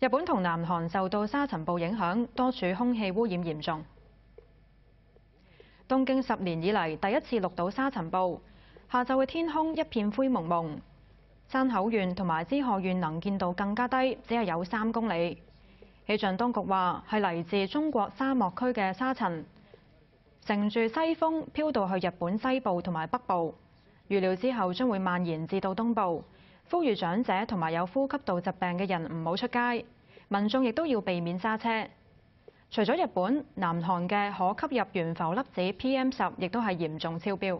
日本同南韓受到沙塵暴影響，多處空氣污染嚴重。東京十年以嚟第一次錄到沙塵暴，下晝嘅天空一片灰蒙蒙，山口縣同埋知賀縣能見度更加低，只係有三公里。氣象當局話係嚟自中國沙漠區嘅沙塵，乘住西風飄到去日本西部同埋北部，預料之後將會蔓延至到東部。呼籲長者同埋有呼吸道疾病嘅人唔好出街，民眾亦都要避免揸車。除咗日本，南韓嘅可吸入懸浮粒子 PM 十亦都係嚴重超標。